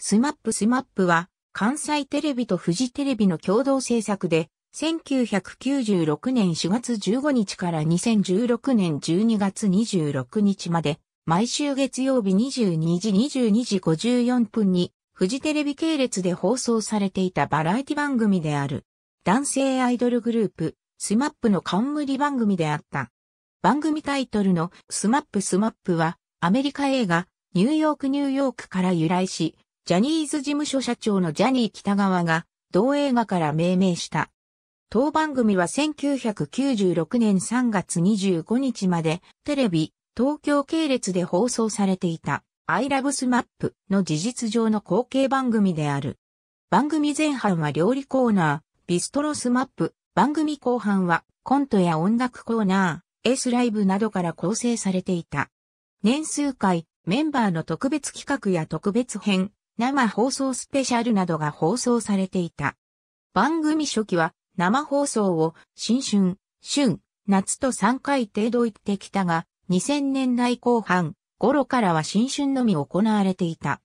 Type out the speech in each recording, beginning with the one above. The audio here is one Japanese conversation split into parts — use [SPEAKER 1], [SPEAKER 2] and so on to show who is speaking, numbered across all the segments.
[SPEAKER 1] スマップスマップは関西テレビとフジテレビの共同制作で1996年4月15日から2016年12月26日まで毎週月曜日22時22時54分にフジテレビ系列で放送されていたバラエティ番組である男性アイドルグループスマップの冠番組であった。番組タイトルのスマップスマップはアメリカ映画ニューヨークニューヨークから由来しジャニーズ事務所社長のジャニー北川が、同映画から命名した。当番組は1996年3月25日まで、テレビ、東京系列で放送されていた、I Love SMAP の事実上の後継番組である。番組前半は料理コーナー、ビストロスマップ、番組後半はコントや音楽コーナー、エスライブなどから構成されていた。年数回、メンバーの特別企画や特別編、生放送スペシャルなどが放送されていた。番組初期は生放送を新春、春、夏と3回程度行ってきたが、2000年代後半頃からは新春のみ行われていた。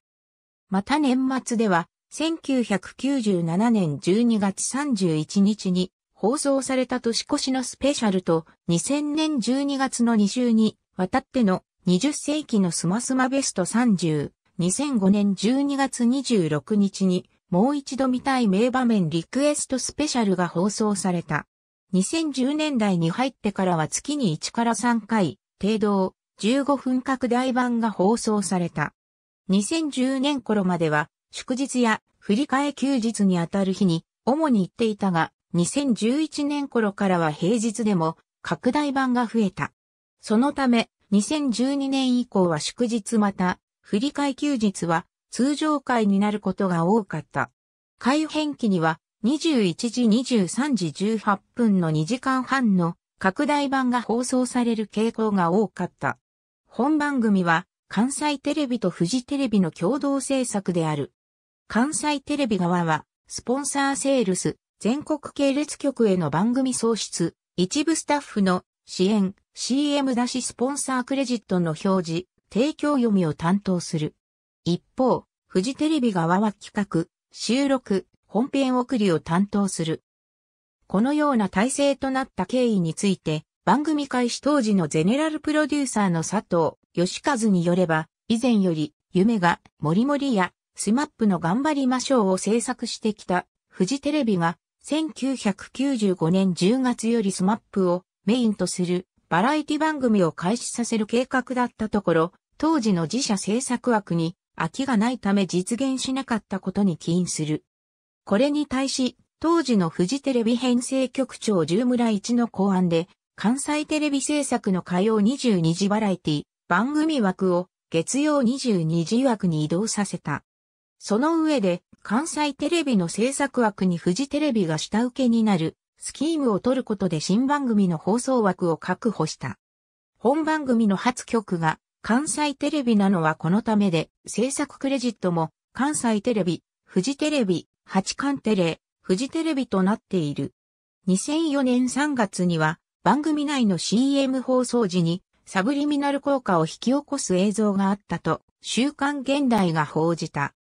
[SPEAKER 1] また年末では、1997年12月31日に放送された年越しのスペシャルと2000年12月の2週にわたっての20世紀のスマスマベスト30 2005年12月26日にもう一度見たい名場面リクエストスペシャルが放送された。2010年代に入ってからは月に1から3回、程度、15分拡大版が放送された。2010年頃までは、祝日や振り替え休日にあたる日に、主に行っていたが、2011年頃からは平日でも、拡大版が増えた。そのため、2012年以降は祝日また、振り替休日は通常会になることが多かった。改変期には21時23時18分の2時間半の拡大版が放送される傾向が多かった。本番組は関西テレビとフジテレビの共同制作である。関西テレビ側は、スポンサーセールス、全国系列局への番組創出、一部スタッフの支援、CM 出しスポンサークレジットの表示、提供読みを担当する。一方、フジテレビ側は企画、収録、本編送りを担当する。このような体制となった経緯について、番組開始当時のゼネラルプロデューサーの佐藤義和によれば、以前より、夢が、もりもりや、スマップの頑張りましょうを制作してきた、フジテレビが、1995年10月よりスマップをメインとするバラエティ番組を開始させる計画だったところ、当時の自社制作枠に空きがないため実現しなかったことに起因する。これに対し、当時のフジテレビ編成局長十村一の考案で、関西テレビ制作の火曜22時バラエティ番組枠を月曜22時枠に移動させた。その上で、関西テレビの制作枠にフジテレビが下請けになるスキームを取ることで新番組の放送枠を確保した。本番組の初曲が関西テレビなのはこのためで、制作クレジットも関西テレビ、富士テレビ、八冠テレ、富士テレビとなっている。2004年3月には番組内の CM 放送時にサブリミナル効果を引き起こす映像があったと、週刊現代が報じた。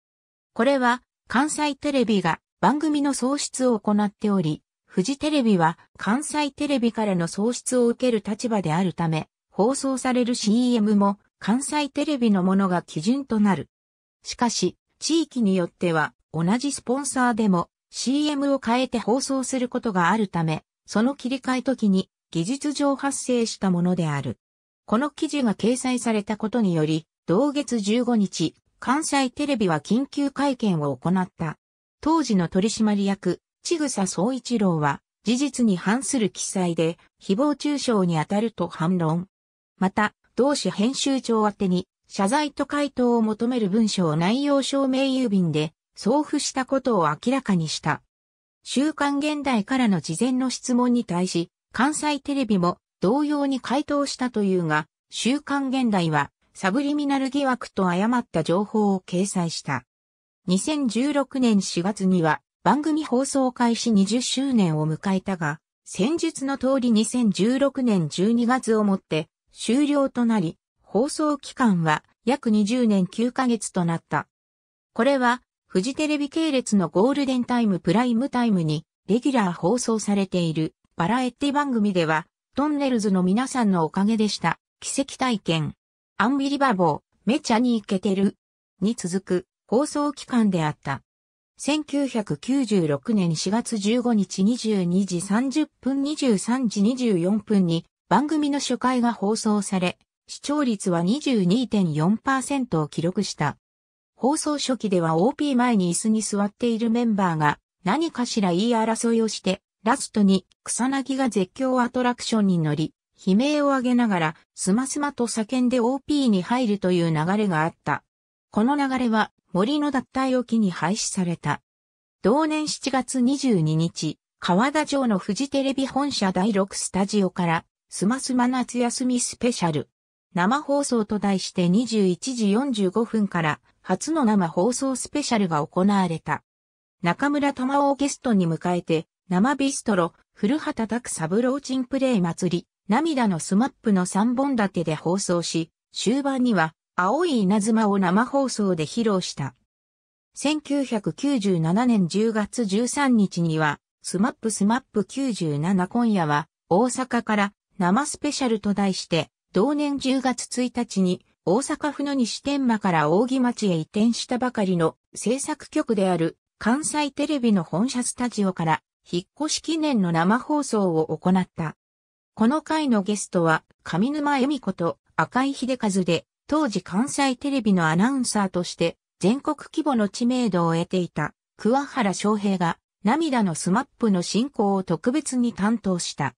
[SPEAKER 1] これは関西テレビが番組の創出を行っており、フジテレビは関西テレビからの創出を受ける立場であるため、放送される CM も関西テレビのものが基準となる。しかし、地域によっては同じスポンサーでも CM を変えて放送することがあるため、その切り替え時に技術上発生したものである。この記事が掲載されたことにより、同月15日、関西テレビは緊急会見を行った。当時の取締役、千草総一郎は、事実に反する記載で、誹謗中傷に当たると反論。また、同紙編集長宛に、謝罪と回答を求める文書を内容証明郵便で送付したことを明らかにした。週刊現代からの事前の質問に対し、関西テレビも同様に回答したというが、週刊現代はサブリミナル疑惑と誤った情報を掲載した。2016年4月には番組放送開始20周年を迎えたが、先述の通り2016年12月をもって終了となり、放送期間は約20年9ヶ月となった。これは、フジテレビ系列のゴールデンタイムプライムタイムにレギュラー放送されているバラエティ番組では、トンネルズの皆さんのおかげでした。奇跡体験。アンビリバボー、めちゃにいけてる。に続く放送期間であった。1996年4月15日22時30分23時24分に番組の初回が放送され、視聴率は22.4%を記録した。放送初期では OP 前に椅子に座っているメンバーが何かしら言い争いをして、ラストに草薙が絶叫アトラクションに乗り、悲鳴を上げながらスマスマと叫んで OP に入るという流れがあった。この流れは森の脱退を機に廃止された。同年7月22日、川田城のフジテレビ本社第6スタジオから、すますま夏休みスペシャル。生放送と題して21時45分から初の生放送スペシャルが行われた。中村玉をゲストに迎えて、生ビストロ、古畑拓三郎チンプレイ祭り、涙のスマップの3本立てで放送し、終盤には青い稲妻を生放送で披露した。1997年10月13日には、スマップスマップ97今夜は、大阪から生スペシャルと題して、同年10月1日に、大阪府の西天間から扇町へ移転したばかりの制作局である関西テレビの本社スタジオから引っ越し記念の生放送を行った。この回のゲストは上沼恵美子と赤井秀和で当時関西テレビのアナウンサーとして全国規模の知名度を得ていた桑原翔平が涙のスマップの進行を特別に担当した。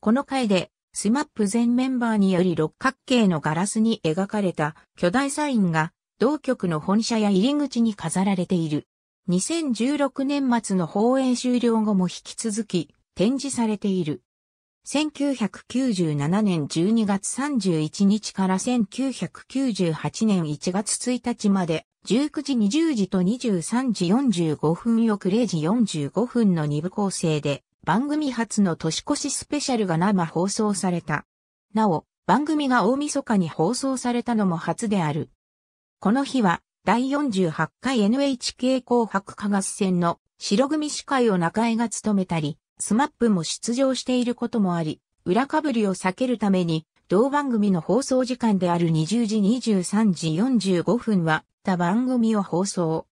[SPEAKER 1] この回でスマップ全メンバーにより六角形のガラスに描かれた巨大サインが同局の本社や入り口に飾られている。2016年末の放映終了後も引き続き展示されている。1997年12月31日から1998年1月1日まで、19時20時と23時45分翌0時45分の2部構成で、番組初の年越しスペシャルが生放送された。なお、番組が大晦日に放送されたのも初である。この日は、第48回 NHK 紅白歌合戦の白組司会を中江が務めたり、スマップも出場していることもあり、裏かぶりを避けるために、同番組の放送時間である20時23時45分は、他番組を放送。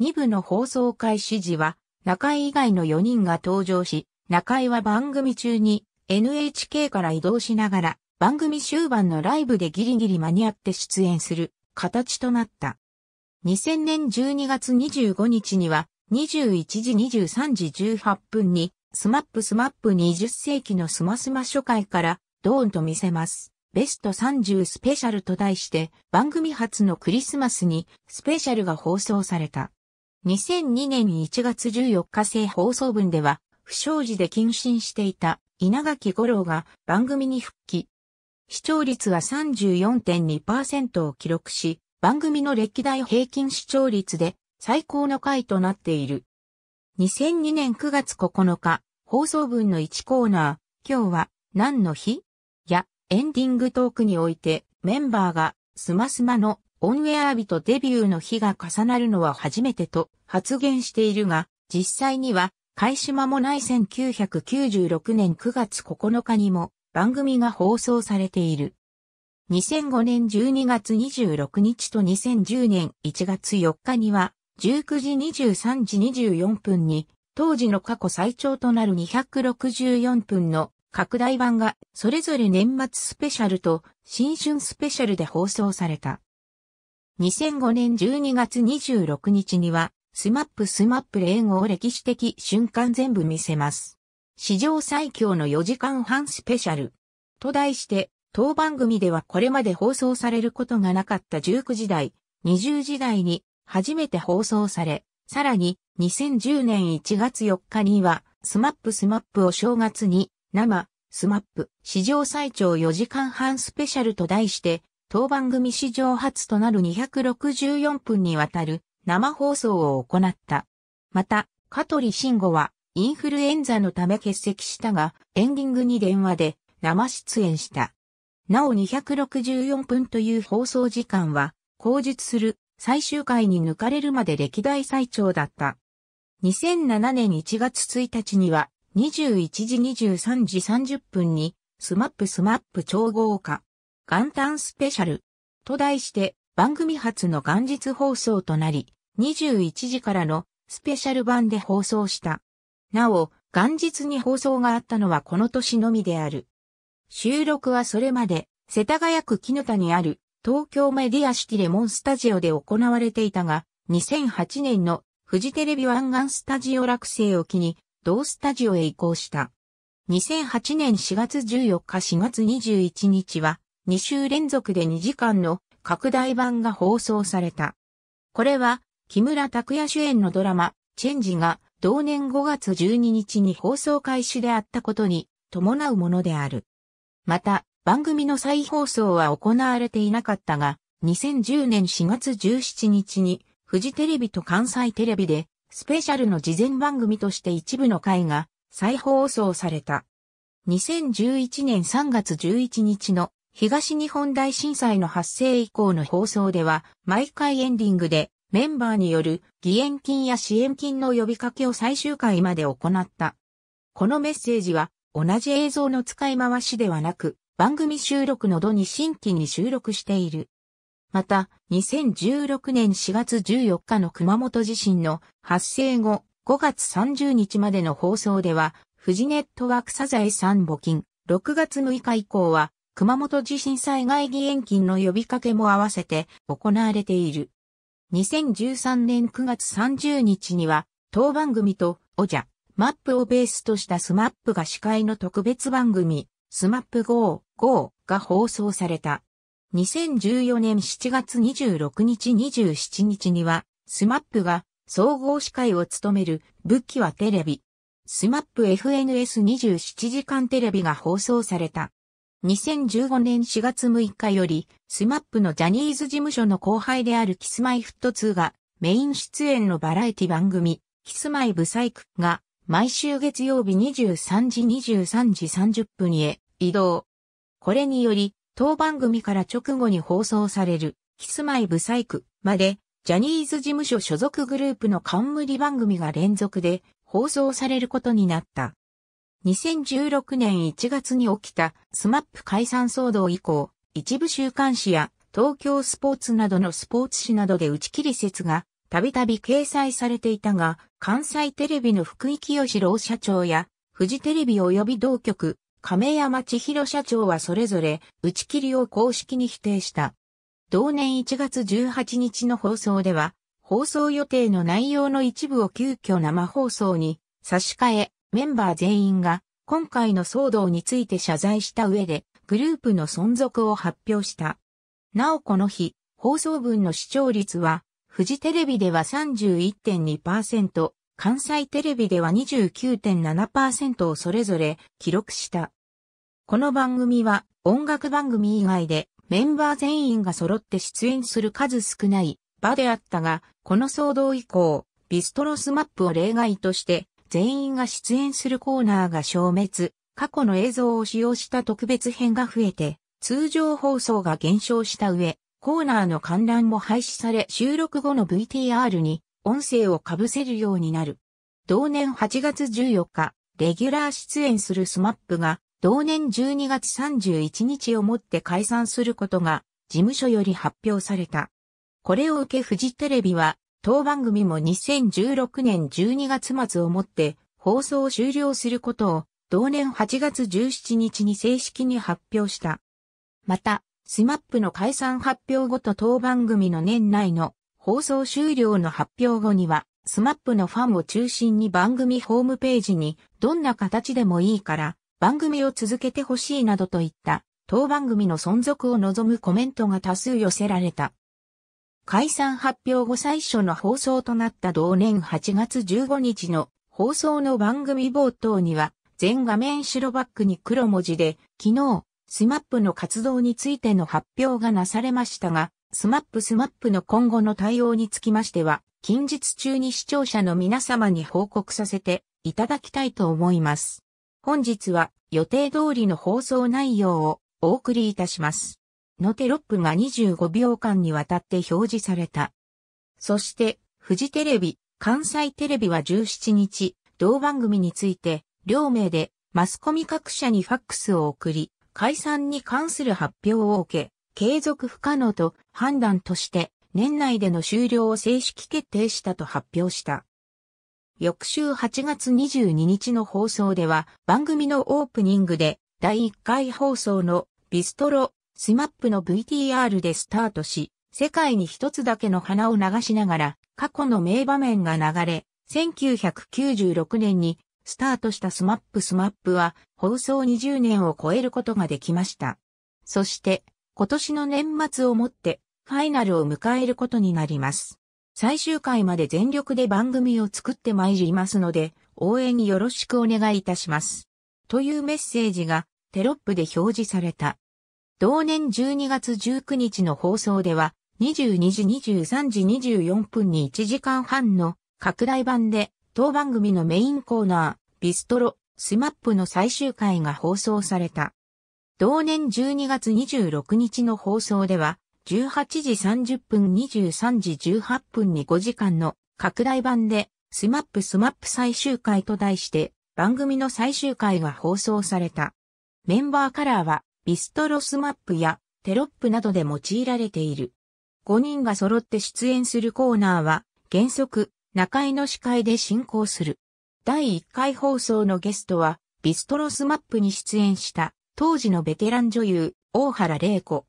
[SPEAKER 1] 2部の放送開始時は、中井以外の4人が登場し、中井は番組中に NHK から移動しながら、番組終盤のライブでギリギリ間に合って出演する形となった。2000年12月25日には、21時23時18分にスマップスマップ20世紀のスマスマ初回からドーンと見せます。ベスト30スペシャルと題して番組初のクリスマスにスペシャルが放送された。2002年1月14日制放送分では不祥事で謹慎していた稲垣五郎が番組に復帰。視聴率は34.2%を記録し、番組の歴代平均視聴率で最高の回となっている。2002年9月9日、放送分の1コーナー、今日は何の日やエンディングトークにおいてメンバーがスマスマのオンエア日とデビューの日が重なるのは初めてと発言しているが、実際には開始間もない1996年9月9日にも番組が放送されている。2005年12月26日と2010年1月4日には19時23時24分に、当時の過去最長となる264分の拡大版が、それぞれ年末スペシャルと新春スペシャルで放送された。2005年12月26日には、スマップスマップ英語を歴史的瞬間全部見せます。史上最強の4時間半スペシャル。と題して、当番組ではこれまで放送されることがなかった19時代、20時代に初めて放送され、さらに2010年1月4日には、スマップスマップを正月に、生、スマップ、史上最長4時間半スペシャルと題して、当番組史上初となる264分にわたる生放送を行った。また、香取慎吾はインフルエンザのため欠席したが、エンディングに電話で生出演した。なお264分という放送時間は、口述する最終回に抜かれるまで歴代最長だった。2007年1月1日には、21時23時30分に、スマップスマップ超豪華、元旦スペシャル、と題して番組初の元日放送となり、21時からのスペシャル版で放送した。なお、元日に放送があったのはこの年のみである。収録はそれまで、世田谷区木の田にある東京メディアシティレモンスタジオで行われていたが、2008年のフジテレビ湾岸スタジオ落成を機に、同スタジオへ移行した。2008年4月14日4月21日は、2週連続で2時間の拡大版が放送された。これは、木村拓哉主演のドラマ、チェンジが、同年5月12日に放送開始であったことに、伴うものである。また、番組の再放送は行われていなかったが、2010年4月17日に、フジテレビと関西テレビで、スペシャルの事前番組として一部の回が再放送された。2011年3月11日の東日本大震災の発生以降の放送では、毎回エンディングでメンバーによる義援金や支援金の呼びかけを最終回まで行った。このメッセージは同じ映像の使い回しではなく、番組収録の度に新規に収録している。また、2016年4月14日の熊本地震の発生後、5月30日までの放送では、富士ネットワークサザエさん募金、6月6日以降は、熊本地震災害義援金の呼びかけも合わせて行われている。2013年9月30日には、当番組と、おじゃ、マップをベースとしたスマップが司会の特別番組、スマップ GO、号が放送された。2014年7月26日27日には、スマップが総合司会を務める武器はテレビ。スマップ FNS27 時間テレビが放送された。2015年4月6日より、スマップのジャニーズ事務所の後輩であるキスマイフット2がメイン出演のバラエティ番組、キスマイブサイクが毎週月曜日23時23時30分へ移動。これにより、当番組から直後に放送される、キスマイブサイクまで、ジャニーズ事務所所属グループの冠番組が連続で放送されることになった。2016年1月に起きたスマップ解散騒動以降、一部週刊誌や東京スポーツなどのスポーツ誌などで打ち切り説がたびたび掲載されていたが、関西テレビの福井清郎社長や、富士テレビ及び同局、亀山千尋社長はそれぞれ打ち切りを公式に否定した。同年1月18日の放送では、放送予定の内容の一部を急遽生放送に差し替え、メンバー全員が今回の騒動について謝罪した上で、グループの存続を発表した。なおこの日、放送分の視聴率は、フジテレビでは31.2%、関西テレビでは29.7%をそれぞれ記録した。この番組は音楽番組以外でメンバー全員が揃って出演する数少ない場であったが、この騒動以降、ビストロスマップを例外として全員が出演するコーナーが消滅、過去の映像を使用した特別編が増えて、通常放送が減少した上、コーナーの観覧も廃止され収録後の VTR に音声を被せるようになる。同年8月14日、レギュラー出演するスマップが、同年12月31日をもって解散することが、事務所より発表された。これを受けフジテレビは、当番組も2016年12月末をもって放送を終了することを同年8月17日に正式に発表した。また、スマップの解散発表後と当番組の年内の放送終了の発表後には、スマップのファンを中心に番組ホームページに、どんな形でもいいから、番組を続けてほしいなどといった、当番組の存続を望むコメントが多数寄せられた。解散発表後最初の放送となった同年8月15日の放送の番組冒頭には、全画面白バックに黒文字で、昨日、スマップの活動についての発表がなされましたが、スマップスマップの今後の対応につきましては、近日中に視聴者の皆様に報告させていただきたいと思います。本日は予定通りの放送内容をお送りいたします。のテロップが25秒間にわたって表示された。そして、フジテレビ、関西テレビは17日、同番組について、両名でマスコミ各社にファックスを送り、解散に関する発表を受け、継続不可能と判断として年内での終了を正式決定したと発表した。翌週8月22日の放送では番組のオープニングで第1回放送のビストロスマップの VTR でスタートし、世界に一つだけの花を流しながら過去の名場面が流れ、1996年にスタートしたスマップスマップは放送20年を超えることができました。そして今年の年末をもってファイナルを迎えることになります。最終回まで全力で番組を作って参りますので、応援よろしくお願いいたします。というメッセージがテロップで表示された。同年12月19日の放送では、22時23時24分に1時間半の拡大版で、当番組のメインコーナー、ビストロ、スマップの最終回が放送された。同年12月26日の放送では、18時30分23時18分に5時間の拡大版で、スマップスマップ最終回と題して、番組の最終回が放送された。メンバーカラーは、ビストロスマップやテロップなどで用いられている。5人が揃って出演するコーナーは、原則、中井の司会で進行する。第1回放送のゲストは、ビストロスマップに出演した、当時のベテラン女優、大原玲子。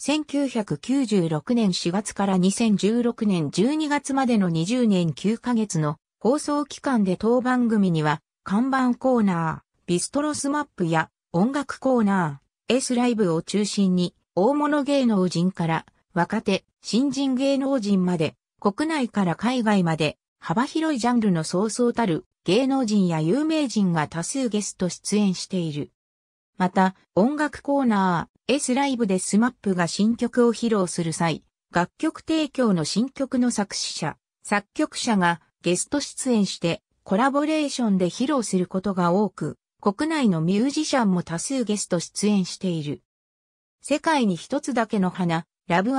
[SPEAKER 1] 1996年4月から2016年12月までの20年9ヶ月の放送期間で当番組には、看板コーナー、ビストロスマップや音楽コーナー、S ライブを中心に、大物芸能人から若手、新人芸能人まで、国内から海外まで、幅広いジャンルのそうそうたる芸能人や有名人が多数ゲスト出演している。また、音楽コーナー、S ライブで SMAP が新曲を披露する際、楽曲提供の新曲の作詞者、作曲者がゲスト出演してコラボレーションで披露することが多く、国内のミュージシャンも多数ゲスト出演している。世界に一つだけの花、ラブ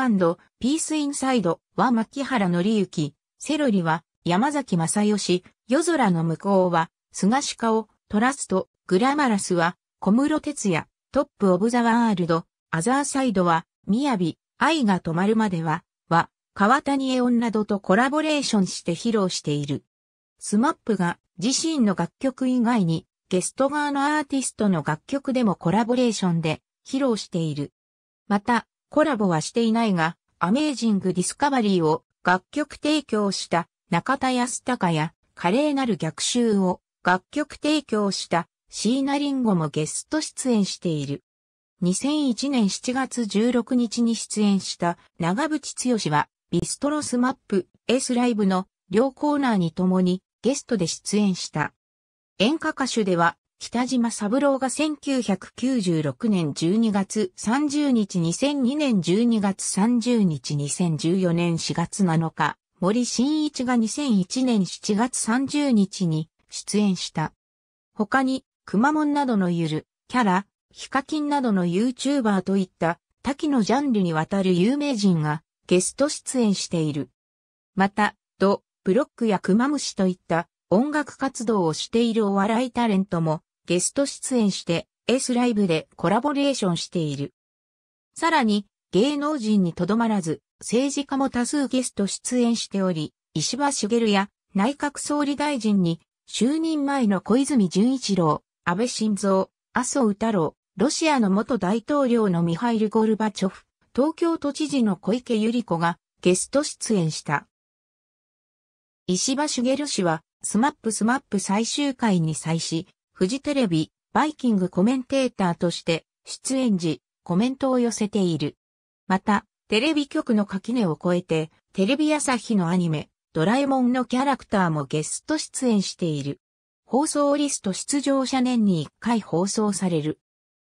[SPEAKER 1] ピースインサイドは牧原ゆ之、セロリは山崎正義、夜空の向こうは菅鹿をトラスト、グラマラスは小室哲也、トップオブザワールド、アザーサイドは、みやび、愛が止まるまでは、は、川谷絵音などとコラボレーションして披露している。スマップが自身の楽曲以外にゲスト側のアーティストの楽曲でもコラボレーションで披露している。また、コラボはしていないが、アメージングディスカバリーを楽曲提供した中田康隆や華麗なる逆襲を楽曲提供した椎名林檎もゲスト出演している。2001年7月16日に出演した長渕剛はビストロスマップ S ライブの両コーナーに共にゲストで出演した。演歌歌手では北島三郎が1996年12月30日2002年12月30日2014年4月7日、森新一が2001年7月30日に出演した。他にくまモンなどのゆる、キャラ、ヒカキンなどの YouTuber といった多岐のジャンルにわたる有名人がゲスト出演している。また、ド、ブロックやクマムシといった音楽活動をしているお笑いタレントもゲスト出演して S ライブでコラボレーションしている。さらに、芸能人にとどまらず、政治家も多数ゲスト出演しており、石破茂や内閣総理大臣に就任前の小泉純一郎、安倍晋三、麻生太郎、ロシアの元大統領のミハイル・ゴルバチョフ、東京都知事の小池百合子がゲスト出演した。石破茂氏は、スマップスマップ最終回に際し、フジテレビ、バイキングコメンテーターとして出演時、コメントを寄せている。また、テレビ局の垣根を越えて、テレビ朝日のアニメ、ドラえもんのキャラクターもゲスト出演している。放送リスト出場者年に1回放送される。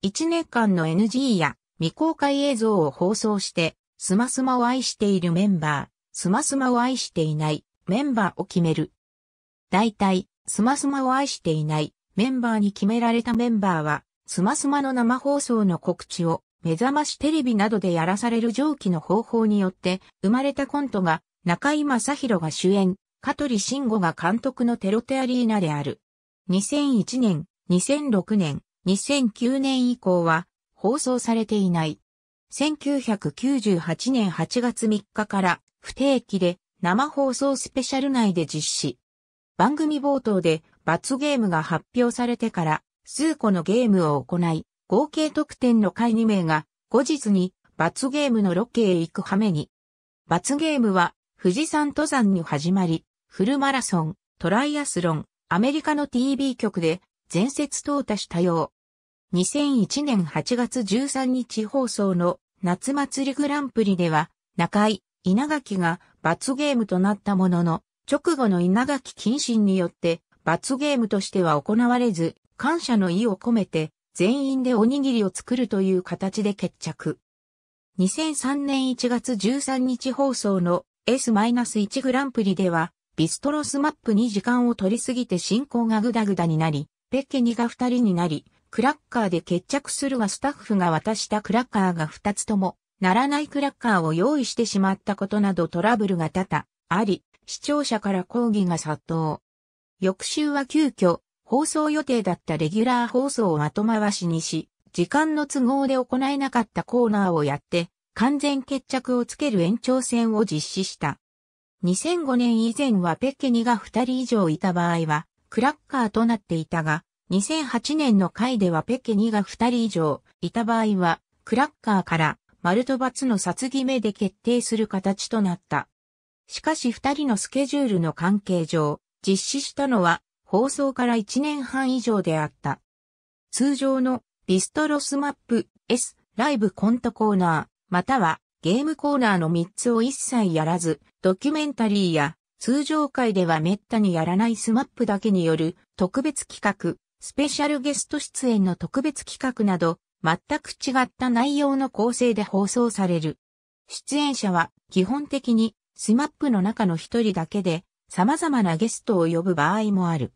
[SPEAKER 1] 1年間の NG や未公開映像を放送して、スマスマを愛しているメンバー、スマスマを愛していないメンバーを決める。大体、スマスマを愛していないメンバーに決められたメンバーは、スマスマの生放送の告知を目覚ましテレビなどでやらされる上記の方法によって生まれたコントが中井正弘が主演、香取慎吾が監督のテロテアリーナである。2001年、2006年、2009年以降は放送されていない。1998年8月3日から不定期で生放送スペシャル内で実施。番組冒頭で罰ゲームが発表されてから数個のゲームを行い、合計得点の会位2名が後日に罰ゲームのロケへ行く羽目に。罰ゲームは富士山登山に始まり、フルマラソン、トライアスロン、アメリカの TV 局で前節淘汰したよう。2001年8月13日放送の夏祭りグランプリでは、中井、稲垣が罰ゲームとなったものの、直後の稲垣謹慎によって罰ゲームとしては行われず、感謝の意を込めて全員でおにぎりを作るという形で決着。2003年1月13日放送の S-1 グランプリでは、ビストロスマップに時間を取りすぎて進行がグダグダになり、ペッケニが二人になり、クラッカーで決着するがスタッフが渡したクラッカーが二つとも、ならないクラッカーを用意してしまったことなどトラブルが多々あり、視聴者から抗議が殺到。翌週は急遽、放送予定だったレギュラー放送を後回しにし、時間の都合で行えなかったコーナーをやって、完全決着をつける延長戦を実施した。2005年以前はペケニが2人以上いた場合は、クラッカーとなっていたが、2008年の回ではペケニが2人以上いた場合は、クラッカーからマルトバツの殺決目で決定する形となった。しかし2人のスケジュールの関係上、実施したのは放送から1年半以上であった。通常のビストロスマップ S ライブコントコーナー、またはゲームコーナーの3つを一切やらず、ドキュメンタリーや通常回では滅多にやらないスマップだけによる特別企画、スペシャルゲスト出演の特別企画など、全く違った内容の構成で放送される。出演者は基本的にスマップの中の一人だけで様々なゲストを呼ぶ場合もある。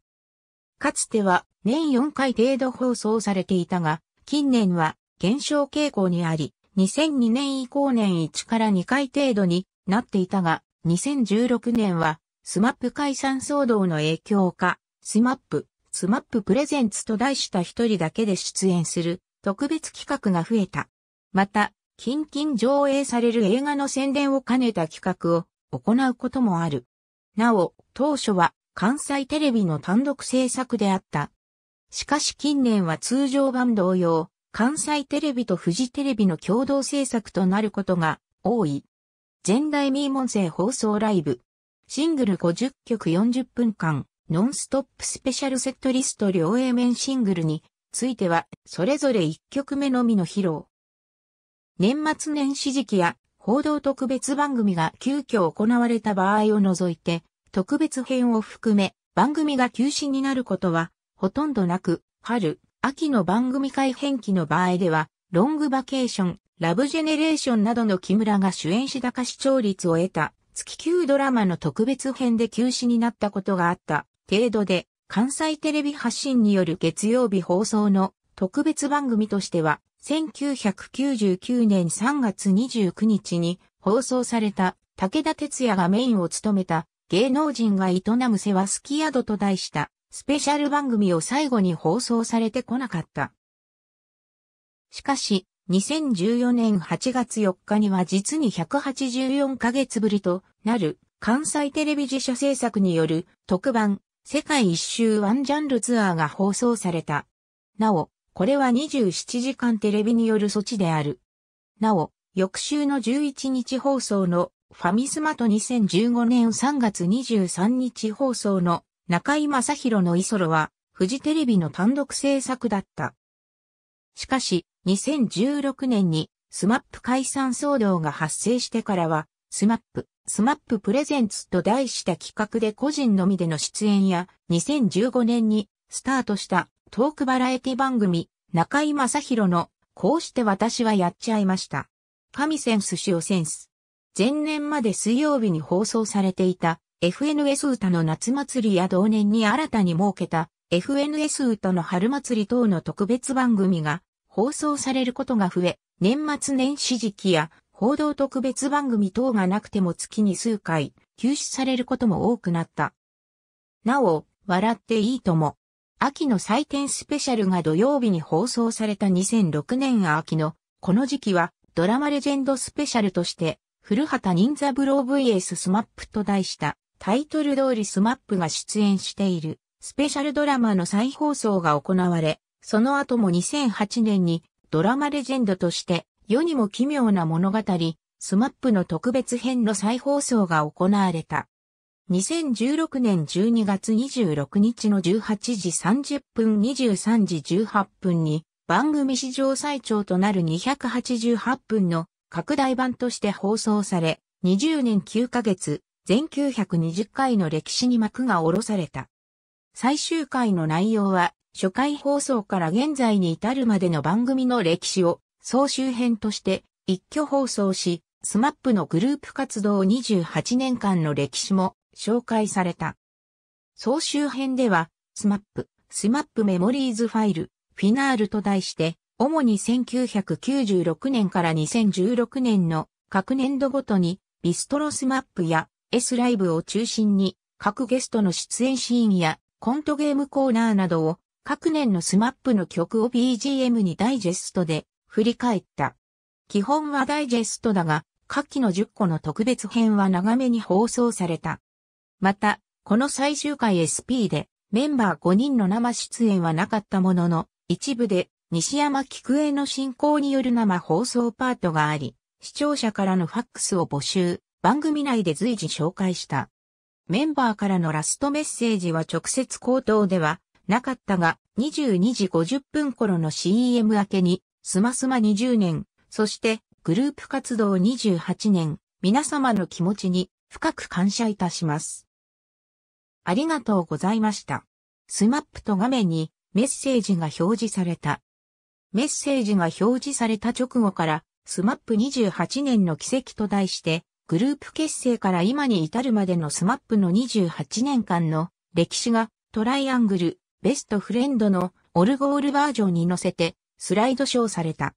[SPEAKER 1] かつては年4回程度放送されていたが、近年は減少傾向にあり、2002年以降年1から2回程度になっていたが、2016年は、スマップ解散騒動の影響か、スマップ、スマッププレゼンツと題した一人だけで出演する特別企画が増えた。また、近々上映される映画の宣伝を兼ねた企画を行うこともある。なお、当初は関西テレビの単独制作であった。しかし近年は通常版同様、関西テレビとフジテレビの共同制作となることが多い。前代未聞制放送ライブ。シングル50曲40分間、ノンストップスペシャルセットリスト両 A 面シングルについては、それぞれ1曲目のみの披露。年末年始時期や報道特別番組が急遽行われた場合を除いて、特別編を含め、番組が休止になることは、ほとんどなく、春、秋の番組改編期の場合では、ロングバケーション、ラブジェネレーションなどの木村が主演し高視聴率を得た月9ドラマの特別編で休止になったことがあった程度で、関西テレビ発信による月曜日放送の特別番組としては、1999年3月29日に放送された武田鉄矢がメインを務めた芸能人が営む世話好き宿と題したスペシャル番組を最後に放送されてこなかった。しかし、2014年8月4日には実に184ヶ月ぶりとなる関西テレビ自社制作による特番世界一周ワンジャンルツアーが放送された。なお、これは27時間テレビによる措置である。なお、翌週の11日放送のファミスマと2015年3月23日放送の中井正宏のイソロは、フジテレビの単独制作だった。しかし、2016年に、スマップ解散騒動が発生してからは、スマップ、スマッププレゼンツと題した企画で個人のみでの出演や、2015年にスタートしたトークバラエティ番組、中井正宏の、こうして私はやっちゃいました。神センス塩センス。前年まで水曜日に放送されていた FNS 歌の夏祭りや同年に新たに設けた FNS 歌の春祭り等の特別番組が放送されることが増え、年末年始時期や報道特別番組等がなくても月に数回休止されることも多くなった。なお、笑っていいとも。秋の祭典スペシャルが土曜日に放送された2006年秋のこの時期はドラマレジェンドスペシャルとして古畑任三郎 vs スマップと題したタイトル通りスマップが出演しているスペシャルドラマの再放送が行われ、その後も2008年にドラマレジェンドとして世にも奇妙な物語、スマップの特別編の再放送が行われた。2016年12月26日の18時30分23時18分に番組史上最長となる288分の拡大版として放送され20年9ヶ月全920回の歴史に幕が下ろされた。最終回の内容は、初回放送から現在に至るまでの番組の歴史を総集編として一挙放送し、スマップのグループ活動28年間の歴史も紹介された。総集編では、スマップ、スマップメモリーズファイル、フィナールと題して、主に1996年から2016年の各年度ごとにビストロスマップや S ライブを中心に、各ゲストの出演シーンやコントゲームコーナーなどを各年のスマップの曲を BGM にダイジェストで振り返った。基本はダイジェストだが、下記の10個の特別編は長めに放送された。また、この最終回 SP でメンバー5人の生出演はなかったものの、一部で西山菊江の進行による生放送パートがあり、視聴者からのファックスを募集。番組内で随時紹介した。メンバーからのラストメッセージは直接口頭ではなかったが、22時50分頃の CM 明けに、スマスマ20年、そしてグループ活動28年、皆様の気持ちに深く感謝いたします。ありがとうございました。スマップと画面にメッセージが表示された。メッセージが表示された直後から、スマップ28年の奇跡と題して、グループ結成から今に至るまでのスマップの28年間の歴史がトライアングル、ベストフレンドのオルゴールバージョンに乗せてスライドショーされた。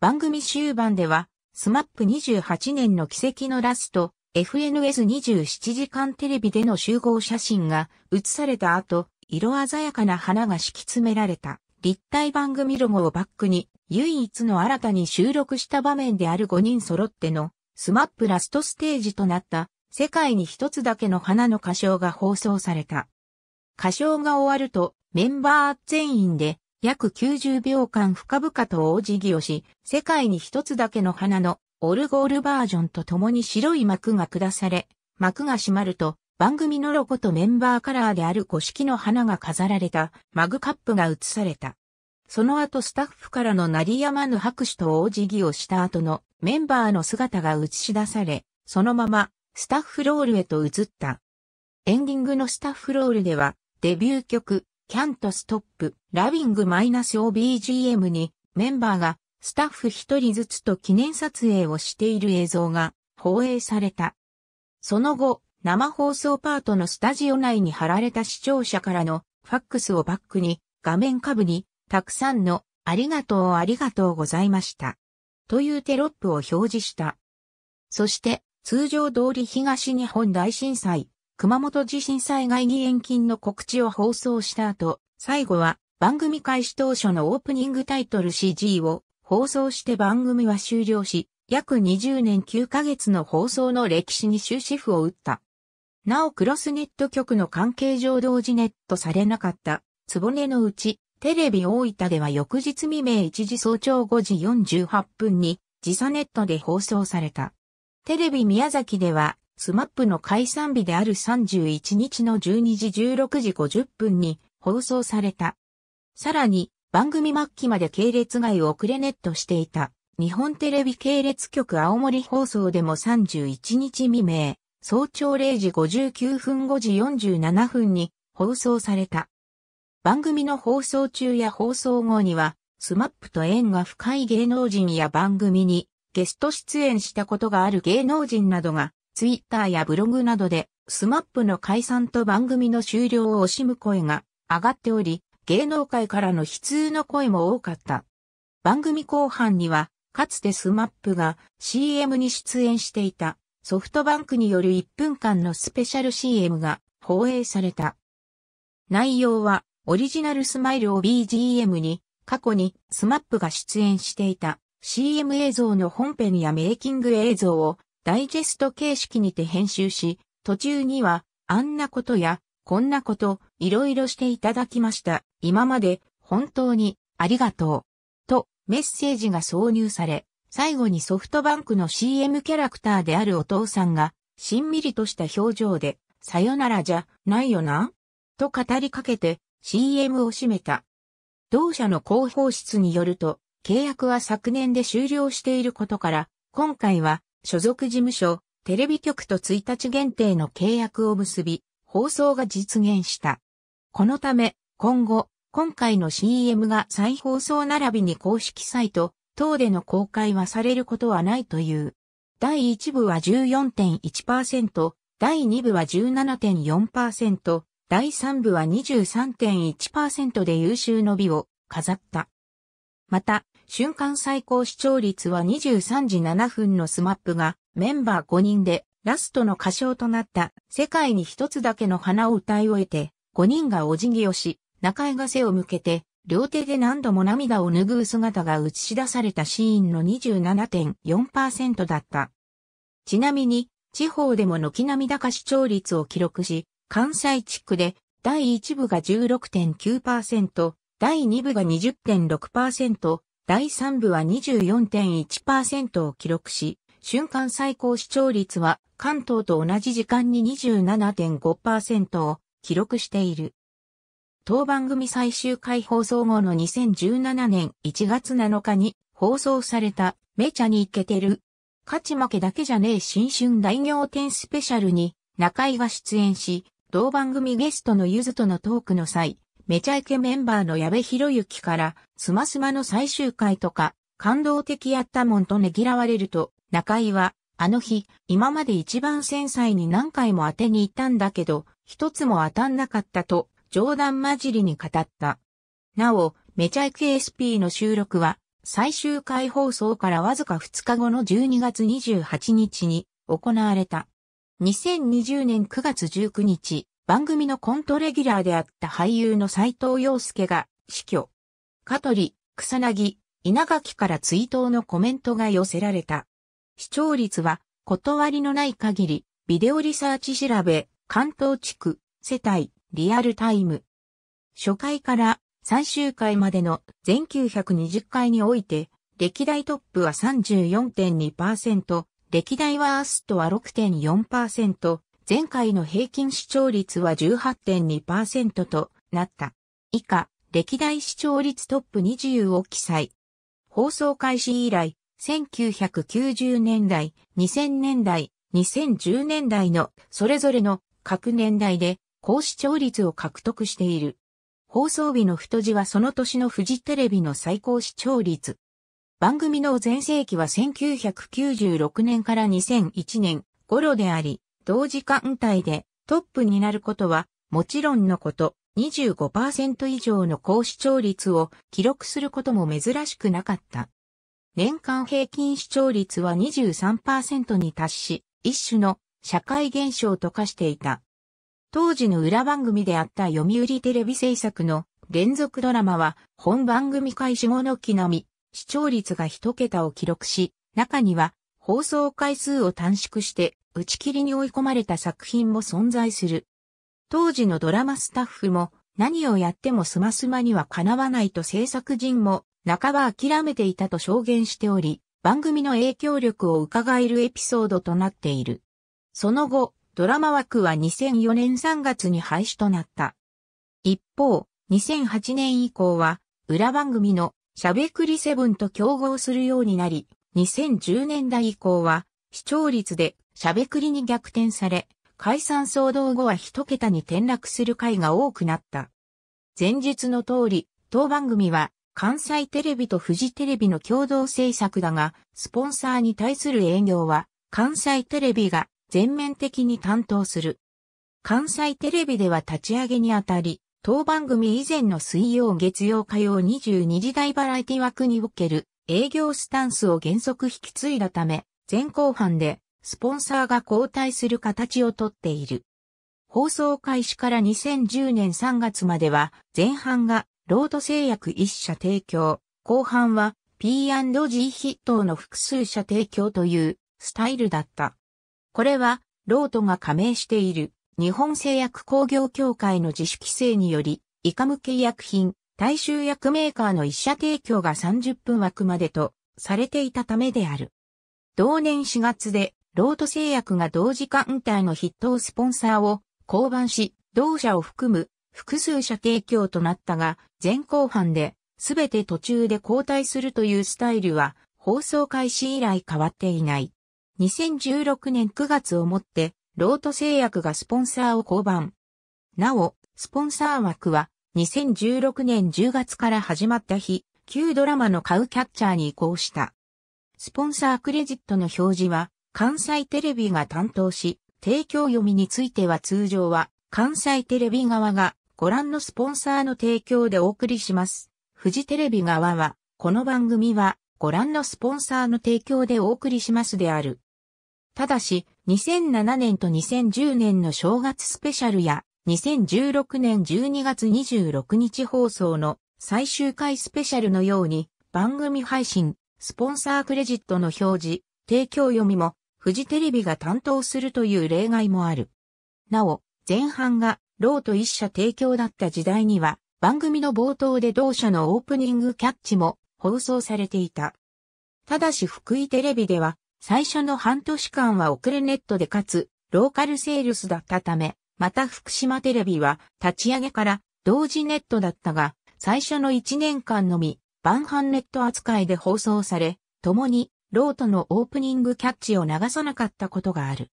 [SPEAKER 1] 番組終盤では、スマップ28年の奇跡のラスト、FNS27 時間テレビでの集合写真が写された後、色鮮やかな花が敷き詰められた立体番組ロゴをバックに、唯一の新たに収録した場面である5人揃ってのスマップラストステージとなった世界に一つだけの花の歌唱が放送された。歌唱が終わるとメンバー全員で約90秒間深々と大辞儀をし、世界に一つだけの花のオルゴールバージョンと共に白い幕が下され、幕が閉まると番組のロゴとメンバーカラーである五色の花が飾られたマグカップが映された。その後スタッフからの鳴りやまぬ拍手と大辞儀をした後のメンバーの姿が映し出され、そのままスタッフロールへと移った。エンディングのスタッフロールでは、デビュー曲、Can't Stop, l グ v i n g o b g m にメンバーがスタッフ一人ずつと記念撮影をしている映像が放映された。その後、生放送パートのスタジオ内に貼られた視聴者からのファックスをバックに画面下部にたくさんのありがとうありがとうございました。というテロップを表示した。そして通常通り東日本大震災、熊本地震災害に延近の告知を放送した後、最後は番組開始当初のオープニングタイトル CG を放送して番組は終了し、約20年9ヶ月の放送の歴史に終止符を打った。なおクロスネット局の関係上同時ネットされなかった、つぼねのうち、テレビ大分では翌日未明1時早朝5時48分に時差ネットで放送された。テレビ宮崎ではスマップの解散日である31日の12時16時50分に放送された。さらに番組末期まで系列外を遅れネットしていた日本テレビ系列局青森放送でも31日未明早朝0時59分5時47分に放送された。番組の放送中や放送後には、スマップと縁が深い芸能人や番組にゲスト出演したことがある芸能人などが、ツイッターやブログなどで、スマップの解散と番組の終了を惜しむ声が上がっており、芸能界からの悲痛の声も多かった。番組後半には、かつてスマップが CM に出演していたソフトバンクによる1分間のスペシャル CM が放映された。内容はオリジナルスマイルを BGM に、過去にスマップが出演していた CM 映像の本編やメイキング映像をダイジェスト形式にて編集し、途中にはあんなことやこんなこといろいろしていただきました。今まで本当にありがとう。とメッセージが挿入され、最後にソフトバンクの CM キャラクターであるお父さんが、しんみりとした表情で、さよならじゃないよなと語りかけて、CM を占めた。同社の広報室によると、契約は昨年で終了していることから、今回は所属事務所、テレビ局と1日限定の契約を結び、放送が実現した。このため、今後、今回の CM が再放送並びに公式サイト等での公開はされることはないという。第1部は14.1%、第2部は17.4%、第3部は23.1%で優秀の美を飾った。また、瞬間最高視聴率は23時7分のスマップがメンバー5人でラストの歌唱となった世界に一つだけの花を歌い終えて5人がお辞儀をし中江が背を向けて両手で何度も涙を拭う姿が映し出されたシーンの27.4%だった。ちなみに地方でも軒並み高視聴率を記録し関西地区で第1部が16.9%、第2部が20.6%、第3部は24.1%を記録し、瞬間最高視聴率は関東と同じ時間に27.5%を記録している。当番組最終回放送後の2017年1月7日に放送されためちゃにイケてる。勝ち負けだけじゃねえ新春大仰天スペシャルに中井が出演し、同番組ゲストのゆずとのトークの際、めちゃイケメンバーの矢部博之から、スマスマの最終回とか、感動的やったもんとねぎらわれると、中井は、あの日、今まで一番繊細に何回も当てに行ったんだけど、一つも当たんなかったと、冗談交じりに語った。なお、めちゃイケ SP の収録は、最終回放送からわずか2日後の12月28日に行われた。2020年9月19日、番組のコントレギュラーであった俳優の斎藤洋介が死去。香取、草薙、稲垣から追悼のコメントが寄せられた。視聴率は、断りのない限り、ビデオリサーチ調べ、関東地区、世帯、リアルタイム。初回から最終回までの全920回において、歴代トップは34.2%、歴代ワーストは6.4%、前回の平均視聴率は18.2%となった。以下、歴代視聴率トップ20を記載。放送開始以来、1990年代、2000年代、2010年代のそれぞれの各年代で高視聴率を獲得している。放送日の太字はその年のフジテレビの最高視聴率。番組の前世紀は1996年から2001年頃であり、同時間帯でトップになることは、もちろんのこと、25%以上の高視聴率を記録することも珍しくなかった。年間平均視聴率は23%に達し、一種の社会現象と化していた。当時の裏番組であった読売テレビ制作の連続ドラマは本番組開始後の木並み、視聴率が一桁を記録し、中には放送回数を短縮して打ち切りに追い込まれた作品も存在する。当時のドラマスタッフも何をやってもスマスマにはかなわないと制作陣も半ば諦めていたと証言しており、番組の影響力を伺えるエピソードとなっている。その後、ドラマ枠は2004年3月に廃止となった。一方、2008年以降は、裏番組のしゃべくりセブンと競合するようになり、2010年代以降は、視聴率でしゃべくりに逆転され、解散騒動後は一桁に転落する回が多くなった。前述の通り、当番組は関西テレビとフジテレビの共同制作だが、スポンサーに対する営業は関西テレビが全面的に担当する。関西テレビでは立ち上げにあたり、当番組以前の水曜月曜火曜22時台バラエティ枠における営業スタンスを原則引き継いだため、前後半でスポンサーが交代する形をとっている。放送開始から2010年3月までは前半がロード製薬一社提供、後半は P&G 筆頭の複数社提供というスタイルだった。これはロートが加盟している日本製薬工業協会の自主規制により、以下向け医薬品、大衆薬メーカーの一社提供が30分枠までとされていたためである。同年4月で、ロート製薬が同時間帯の筆頭スポンサーを降板し、同社を含む複数社提供となったが、前後半で、全て途中で交代するというスタイルは、放送開始以来変わっていない。2016年9月をもって、ロート製薬がスポンサーを降板。なお、スポンサー枠は2016年10月から始まった日、旧ドラマの買うキャッチャーに移行した。スポンサークレジットの表示は関西テレビが担当し、提供読みについては通常は関西テレビ側がご覧のスポンサーの提供でお送りします。富士テレビ側は、この番組はご覧のスポンサーの提供でお送りしますである。ただし、2007年と2010年の正月スペシャルや、2016年12月26日放送の最終回スペシャルのように、番組配信、スポンサークレジットの表示、提供読みも、フジテレビが担当するという例外もある。なお、前半が、ローと一社提供だった時代には、番組の冒頭で同社のオープニングキャッチも放送されていた。ただし福井テレビでは最初の半年間は遅れネットでかつ、ローカルセールスだったため、また福島テレビは立ち上げから同時ネットだったが、最初の1年間のみ、晩半ネット扱いで放送され、共に、ロートのオープニングキャッチを流さなかったことがある。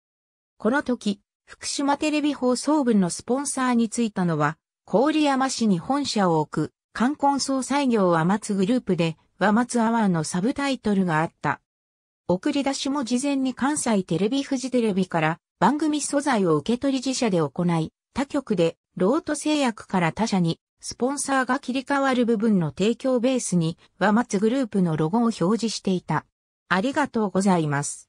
[SPEAKER 1] この時、福島テレビ放送部のスポンサーについたのは、郡山市に本社を置く、冠婚葬祭業はつグループで、和松アワーのサブタイトルがあった。送り出しも事前に関西テレビ富士テレビから番組素材を受け取り自社で行い、他局でロート製薬から他社にスポンサーが切り替わる部分の提供ベースに、和松グループのロゴを表示していた。ありがとうございます。